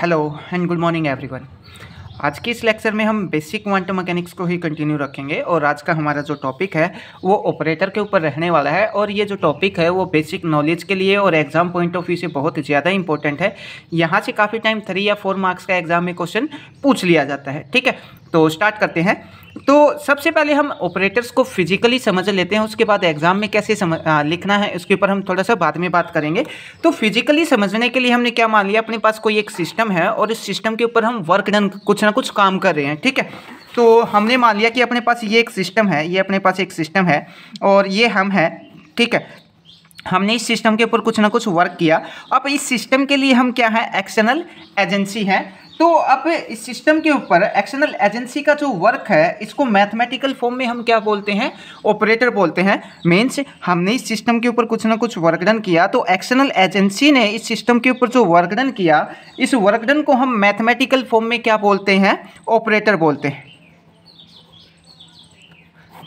hello and good morning everyone आज के इस लेक्चर में हम बेसिक क्वांटम मैकेनिक्स को ही कंटिन्यू रखेंगे और आज का हमारा जो टॉपिक है वो ऑपरेटर के ऊपर रहने वाला है और ये जो टॉपिक है वो बेसिक नॉलेज के लिए और एग्जाम पॉइंट ऑफ व्यू से बहुत ज़्यादा इंपॉर्टेंट है यहाँ से काफ़ी टाइम थ्री या फोर मार्क्स का एग्जाम में क्वेश्चन पूछ लिया जाता है ठीक है तो स्टार्ट करते हैं तो सबसे पहले हम ऑपरेटर्स को फिजिकली समझ लेते हैं उसके बाद एग्ज़ाम में कैसे समझ आ, लिखना है उसके ऊपर हम थोड़ा सा बाद में बात करेंगे तो फिजिकली समझने के लिए हमने क्या मान लिया अपने पास कोई एक सिस्टम है और इस सिस्टम के ऊपर हम वर्क डन कुछ ना कुछ काम कर रहे हैं ठीक है तो हमने मान लिया कि अपने पास ये एक सिस्टम है ये अपने पास एक सिस्टम है और ये हम हैं ठीक है हमने इस सिस्टम के ऊपर कुछ ना कुछ वर्क किया अब इस सिस्टम के लिए हम क्या है एक्सटर्नल एजेंसी है तो अब इस सिस्टम के ऊपर एक्सटर्नल एजेंसी का जो वर्क है इसको मैथमेटिकल फॉर्म में हम क्या बोलते हैं ऑपरेटर बोलते हैं मीन्स हमने इस सिस्टम के ऊपर कुछ ना कुछ वर्कडन किया तो एक्सटर्नल एजेंसी ने इस सिस्टम के ऊपर जो वर्कडन किया इस वर्कडन को हम मैथमेटिकल फॉर्म में क्या बोलते हैं ऑपरेटर बोलते हैं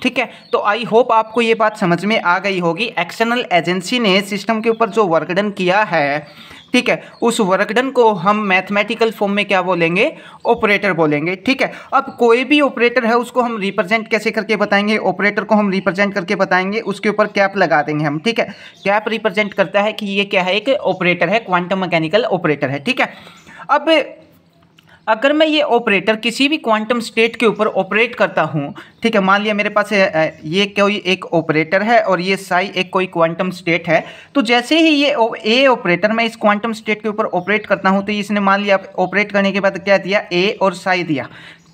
ठीक है तो आई होप आपको ये बात समझ में आ गई होगी एक्सटर्नल एजेंसी ने सिस्टम के ऊपर जो वर्कडन किया है ठीक है उस वर्कडन को हम मैथमेटिकल फॉर्म में क्या बोलेंगे ऑपरेटर बोलेंगे ठीक है अब कोई भी ऑपरेटर है उसको हम रिप्रेजेंट कैसे करके बताएंगे ऑपरेटर को हम रिप्रेजेंट करके बताएंगे उसके ऊपर कैप लगा देंगे हम ठीक है कैप रिप्रेजेंट करता है कि ये क्या है एक ऑपरेटर है क्वांटम मैकेनिकल ऑपरेटर है ठीक है अब अगर मैं ये ऑपरेटर किसी भी क्वांटम स्टेट के ऊपर ऑपरेट करता हूँ ठीक है मान लिया मेरे पास ये कोई एक ऑपरेटर है और ये साई एक कोई क्वांटम स्टेट है तो जैसे ही ये ए ऑपरेटर मैं इस क्वांटम स्टेट के ऊपर ऑपरेट करता हूँ तो इसने मान लिया ऑपरेट करने के बाद क्या दिया ए और साई दिया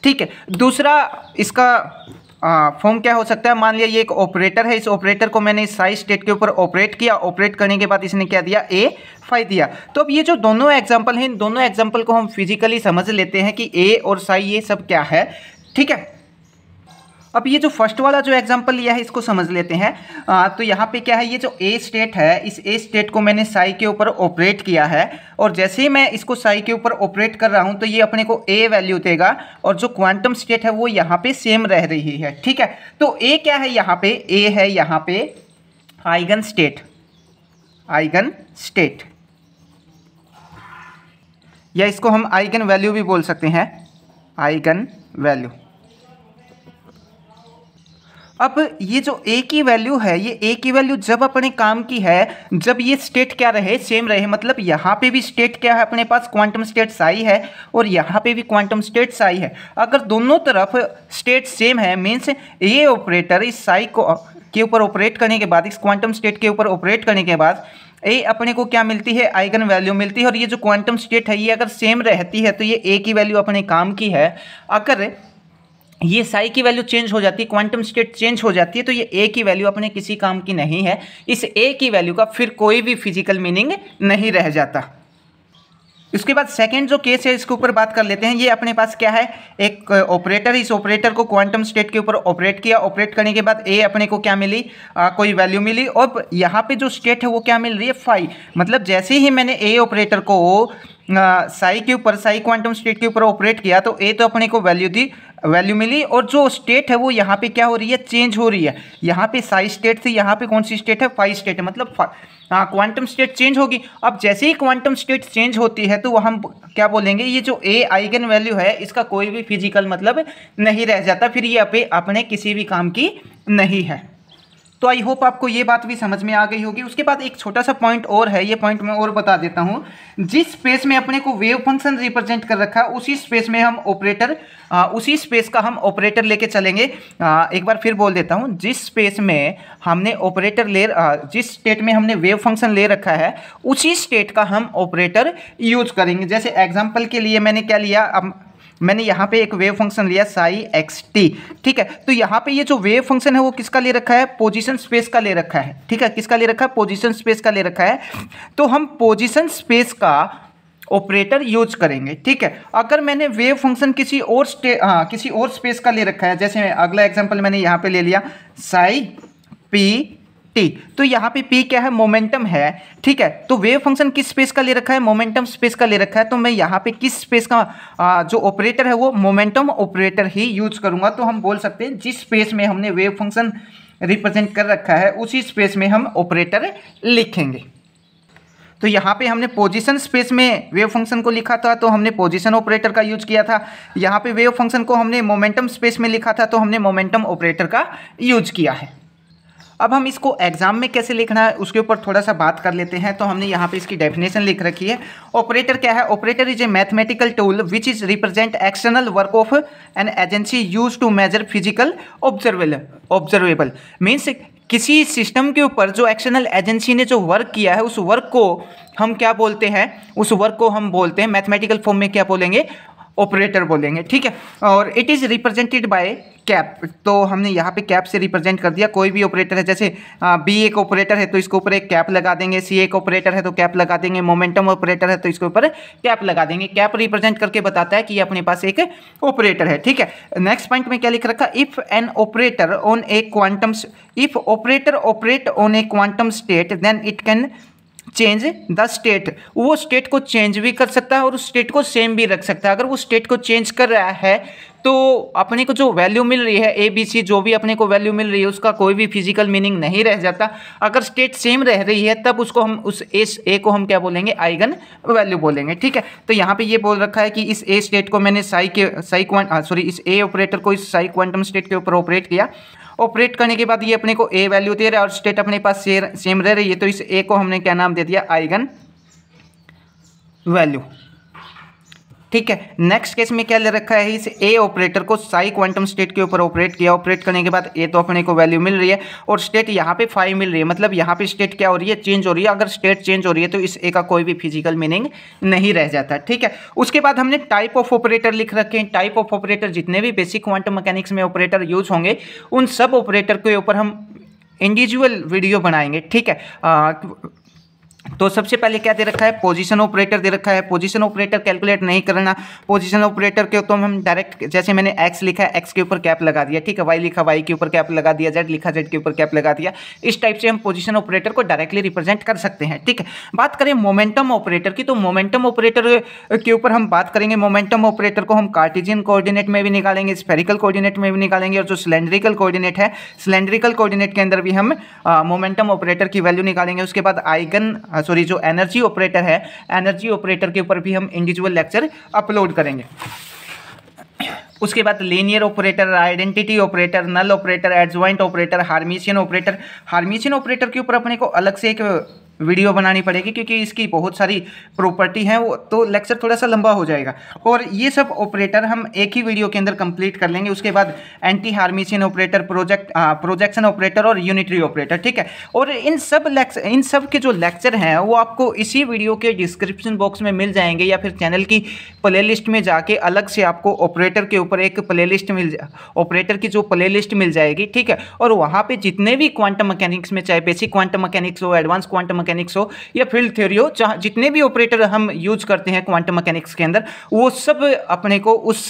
ठीक है दूसरा इसका फॉर्म क्या हो सकता है मान लिया ये एक ऑपरेटर है इस ऑपरेटर को मैंने साइज स्टेट के ऊपर ऑपरेट किया ऑपरेट करने के बाद इसने क्या दिया ए फाइव दिया तो अब ये जो दोनों एग्जाम्पल हैं इन दोनों एग्जाम्पल को हम फिजिकली समझ लेते हैं कि ए और साई ये सब क्या है ठीक है अब ये जो फर्स्ट वाला जो एग्जाम्पल लिया है इसको समझ लेते हैं आ, तो यहाँ पे क्या है ये जो ए स्टेट है इस ए स्टेट को मैंने साई के ऊपर ऑपरेट किया है और जैसे ही मैं इसको साई के ऊपर ऑपरेट कर रहा हूँ तो ये अपने को ए वैल्यू देगा और जो क्वांटम स्टेट है वो यहाँ पे सेम रह रही है ठीक है तो ए क्या है यहाँ पे ए है यहाँ पे आइगन स्टेट आइगन स्टेट या इसको हम आइगन वैल्यू भी बोल सकते हैं आइगन वैल्यू अब ये जो ए की वैल्यू है ये ए की वैल्यू जब अपने काम की है जब ये स्टेट क्या रहे सेम रहे मतलब यहाँ पे भी स्टेट क्या है अपने पास क्वांटम स्टेट साई है और यहाँ पे भी क्वांटम स्टेट साई है अगर दोनों तरफ स्टेट सेम है मीन्स ए ऑपरेटर इस साई को के ऊपर ऑपरेट करने के बाद इस क्वांटम स्टेट के ऊपर ऑपरेट करने के बाद ए अपने को क्या मिलती है आइगन वैल्यू मिलती है और ये जो क्वांटम स्टेट है ये अगर सेम रहती है तो ये ए की वैल्यू अपने काम की है अगर ये साई की वैल्यू चेंज हो जाती है क्वांटम स्टेट चेंज हो जाती है तो ये ए की वैल्यू अपने किसी काम की नहीं है इस ए की वैल्यू का फिर कोई भी फिजिकल मीनिंग नहीं रह जाता इसके बाद सेकंड जो केस है इसके ऊपर बात कर लेते हैं ये अपने पास क्या है एक ऑपरेटर इस ऑपरेटर को क्वांटम स्टेट के ऊपर ऑपरेट किया ऑपरेट करने के बाद ए अपने को क्या मिली आ, कोई वैल्यू मिली और यहाँ पे जो स्टेट है वो क्या मिल रही है फाइव मतलब जैसे ही मैंने ए ऑपरेटर को साई के ऊपर साई क्वांटम स्टेट के ऊपर ऑपरेट किया तो ए तो अपने को वैल्यू दी वैल्यू मिली और जो स्टेट है वो यहाँ पे क्या हो रही है चेंज हो रही है यहाँ पे साइज स्टेट थी यहाँ पे कौन सी स्टेट है फाइव स्टेट है मतलब हाँ क्वांटम स्टेट चेंज होगी अब जैसे ही क्वांटम स्टेट चेंज होती है तो हम क्या बोलेंगे ये जो ए आइगन वैल्यू है इसका कोई भी फिजिकल मतलब नहीं रह जाता फिर ये अपने किसी भी काम की नहीं है तो आई होप आपको ये बात भी समझ में आ गई होगी उसके बाद एक छोटा सा पॉइंट और है ये पॉइंट मैं और बता देता हूँ जिस स्पेस में अपने को वेव फंक्शन रिप्रेजेंट कर रखा है उसी स्पेस में हम ऑपरेटर उसी स्पेस का हम ऑपरेटर लेके चलेंगे आ, एक बार फिर बोल देता हूँ जिस स्पेस में हमने ऑपरेटर ले आ, जिस स्टेट में हमने वेव फंक्शन ले रखा है उसी स्टेट का हम ऑपरेटर यूज करेंगे जैसे एग्जाम्पल के लिए मैंने क्या लिया अब मैंने यहाँ पे एक वेव फंक्शन लिया साई एक्स टी ठीक है तो यहाँ पे ये जो वेव फंक्शन है वो किसका ले रखा है पोजीशन स्पेस का ले रखा है ठीक है किसका ले रखा है पोजीशन स्पेस का ले रखा है तो हम पोजीशन स्पेस का ऑपरेटर यूज करेंगे ठीक है अगर मैंने वेव फंक्शन किसी और स्टे हाँ किसी और स्पेस का ले रखा है जैसे अगला एग्जाम्पल मैंने यहाँ पर ले लिया साई पी टी तो यहाँ पे पी क्या है मोमेंटम है ठीक है तो वेव फंक्शन किस स्पेस का ले रखा है मोमेंटम स्पेस का ले रखा है तो मैं यहाँ पे किस स्पेस का आ, जो ऑपरेटर है वो मोमेंटम ऑपरेटर ही यूज करूँगा तो हम बोल सकते हैं जिस स्पेस में हमने वेव फंक्शन रिप्रेजेंट कर रखा है उसी स्पेस में हम ऑपरेटर लिखेंगे तो यहाँ पे हमने पोजीशन स्पेस में वेव फंक्शन को लिखा था तो हमने पोजीशन ऑपरेटर का यूज किया था यहाँ पे वेव फंक्शन को हमने मोमेंटम स्पेस में लिखा था तो हमने मोमेंटम ऑपरेटर का यूज किया है अब हम इसको एग्जाम में कैसे लिखना है उसके ऊपर थोड़ा सा बात कर लेते हैं तो हमने यहाँ पे इसकी डेफिनेशन लिख रखी है ऑपरेटर क्या है operator is a mathematical tool which is represent external work of an agency use to measure physical observable observable means किसी सिस्टम के ऊपर जो एक्सटर्नल एजेंसी ने जो वर्क किया है उस वर्क को हम क्या बोलते हैं उस वर्क को हम बोलते हैं मैथमेटिकल फॉर्म में क्या बोलेंगे ऑपरेटर बोलेंगे ठीक है और it is represented by cap तो हमने यहाँ पे कैप से रिप्रेजेंट कर दिया कोई भी ऑपरेटर है जैसे बी एक ऑपरेटर है तो इसके ऊपर एक कैप लगा देंगे सी एक ऑपरेटर है तो कैप लगा देंगे मोमेंटम ऑपरेटर है तो इसके ऊपर कैप लगा देंगे कैप रिप्रेजेंट करके बताता है कि ये अपने पास एक ऑपरेटर है ठीक है नेक्स्ट पॉइंट में क्या लिख रखा if an operator on a quantum if operator operate on a quantum state then it can change the state वो स्टेट को चेंज भी कर सकता है और उस स्टेट को सेम भी रख सकता है अगर वो स्टेट को चेंज कर रहा है तो अपने को जो वैल्यू मिल रही है ए बी सी जो भी अपने को वैल्यू मिल रही है उसका कोई भी फिजिकल मीनिंग नहीं रह जाता अगर स्टेट सेम रह रही है तब उसको हम उस एस ए को हम क्या बोलेंगे आइगन वैल्यू बोलेंगे ठीक है तो यहाँ पे ये बोल रखा है कि इस ए स्टेट को मैंने साई के साई क्वान सॉरी इस ए ऑपरेटर को इस साई क्वांटम स्टेट के ऊपर ऑपरेट किया ऑपरेट करने के बाद ये अपने को ए वैल्यू दे रहा है और स्टेट अपने पास सेम रह रही है तो इस ए को हमने क्या नाम दे दिया आइगन वैल्यू ठीक है नेक्स्ट केस में क्या ले रखा है इस ए ऑपरेटर को साई क्वांटम स्टेट के ऊपर ऑपरेट किया ऑपरेट करने के बाद ए तो अपने को वैल्यू मिल रही है और स्टेट यहाँ पे फाइव मिल रही है मतलब यहाँ पे स्टेट क्या हो रही है चेंज हो रही है अगर स्टेट चेंज हो रही है तो इस ए का कोई भी फिजिकल मीनिंग नहीं रह जाता ठीक है उसके बाद हमने टाइप ऑफ ऑपरेटर लिख रखे हैं टाइप ऑफ ऑपरेटर जितने भी बेसिक क्वांटम मैकेनिक्स में ऑपरेटर यूज होंगे उन सब ऑपरेटर के ऊपर हम इंडिविजुअल वीडियो बनाएंगे ठीक है तो सबसे पहले क्या दे रखा है पोजीशन ऑपरेटर दे रखा है पोजीशन ऑपरेटर कैलकुलेट नहीं करना पोजीशन ऑपरेटर के तो हम डायरेक्ट जैसे मैंने एक्स लिखा है एक्स के ऊपर कैप लगा दिया ठीक है वाई लिखा वाई के ऊपर कैप लगा दिया जेड लिखा जेड के ऊपर कैप लगा दिया इस टाइप से हम पोजिशन ऑपरेटर को डायरेक्टली रिप्रेजेंट कर सकते हैं ठीक है बात करें मोमेंटम ऑपरेटर की तो मोमेंटम ऑपरेटर के ऊपर हम बात करेंगे मोमेंटम ऑपरेटर को हम कार्टिजियन कोऑर्डिनेट में भी निकालेंगे स्पेरिकल कोऑर्डिनेट में भी निकालेंगे और जो सिलेंड्रिकल कोऑर्डिनेट है सिलेंड्रिकल कोऑर्डिनेट के अंदर भी हम मोमेंटम ऑपरेटर की वैल्यू निकालेंगे उसके बाद आइगन सॉरी जो एनर्जी ऑपरेटर है एनर्जी ऑपरेटर के ऊपर भी हम इंडिविजुअल लेक्चर अपलोड करेंगे उसके बाद linear operator identity operator null operator adjoint operator Hermitian operator Hermitian operator के ऊपर अपने को अलग से एक वीडियो बनानी पड़ेगी क्योंकि इसकी बहुत सारी प्रॉपर्टी है वो तो लेक्चर थोड़ा सा लंबा हो जाएगा और ये सब ऑपरेटर हम एक ही वीडियो के अंदर कंप्लीट कर लेंगे उसके बाद anti Hermitian operator project projection operator और यूनिटरी ऑपरेटर ठीक है और इन सब लेक्चर इन सब के जो लेक्चर हैं वो आपको इसी वीडियो के डिस्क्रिप्शन बॉक्स में मिल जाएंगे या फिर चैनल की प्ले लिस्ट में जाके अलग से आपको ऑपरेटर के ऊपर एक प्ले लिस्ट मिल ऑपरेटर की जो प्ले लिस्ट मिल जाएगी ठीक है और वहाँ पर जितने भी क्वांटम मकैनिक्स में चाहे बेसिक क्वांटम मकैनिक्स हो एडवांस क्वांटम मैकेनिक्स हो या फील्ड थ्योरी हो चाहे जितने भी ऑपरेटर हम यूज करते हैं क्वांटम मैकेनिक्स के अंदर वो सब अपने को उस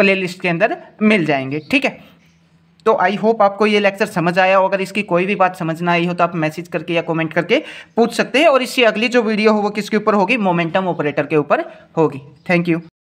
प्ले लिस्ट के अंदर मिल जाएंगे ठीक है तो आई होप आपको ये लेक्चर समझ आया हो अगर इसकी कोई भी बात समझ ना आई हो तो आप मैसेज करके या कमेंट करके पूछ सकते हैं और इससे अगली जो वीडियो हो वो किसके ऊपर होगी मोमेंटम ऑपरेटर के ऊपर होगी थैंक यू